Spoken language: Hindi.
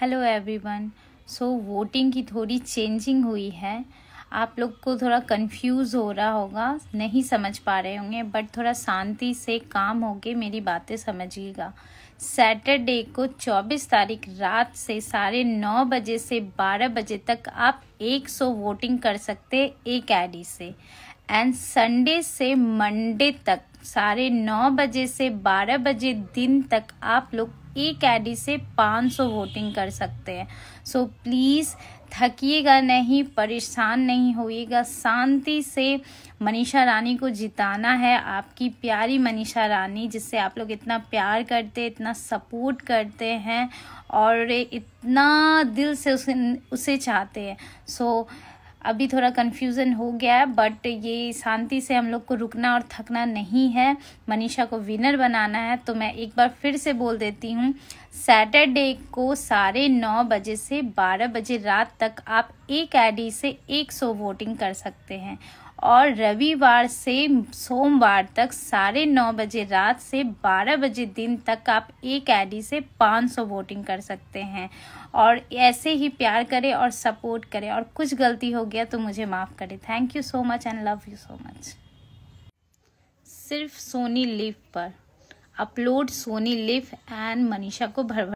हेलो एवरीवन सो वोटिंग की थोड़ी चेंजिंग हुई है आप लोग को थोड़ा कंफ्यूज हो रहा होगा नहीं समझ पा रहे होंगे बट थोड़ा शांति से काम होके मेरी बातें समझिएगा सैटरडे को 24 तारीख रात से साढ़े नौ बजे से 12 बजे तक आप 100 वोटिंग कर सकते हैं एक आईडी से एंड संडे से मंडे तक साढ़े नौ बजे से बारह बजे दिन तक आप लोग एक आई से 500 वोटिंग कर सकते हैं सो प्लीज़ थकिएगा नहीं परेशान नहीं होइएगा शांति से मनीषा रानी को जिताना है आपकी प्यारी मनीषा रानी जिससे आप लोग इतना प्यार करते इतना सपोर्ट करते हैं और इतना दिल से उसे उसे चाहते हैं सो so, अभी थोड़ा कन्फ्यूज़न हो गया है बट ये शांति से हम लोग को रुकना और थकना नहीं है मनीषा को विनर बनाना है तो मैं एक बार फिर से बोल देती हूँ सैटरडे को साढ़े नौ बजे से बारह बजे रात तक आप एक आईडी से एक सौ वोटिंग कर सकते हैं और रविवार से सोमवार तक साढ़े नौ बजे रात से बारह बजे दिन तक आप एक आईडी से पाँच सौ वोटिंग कर सकते हैं और ऐसे ही प्यार करें और सपोर्ट करें और कुछ गलती हो गया तो मुझे माफ़ करें thank you so much and love you so much सिर्फ सोनी लिव पर upload Sony LIV and Manisha को भर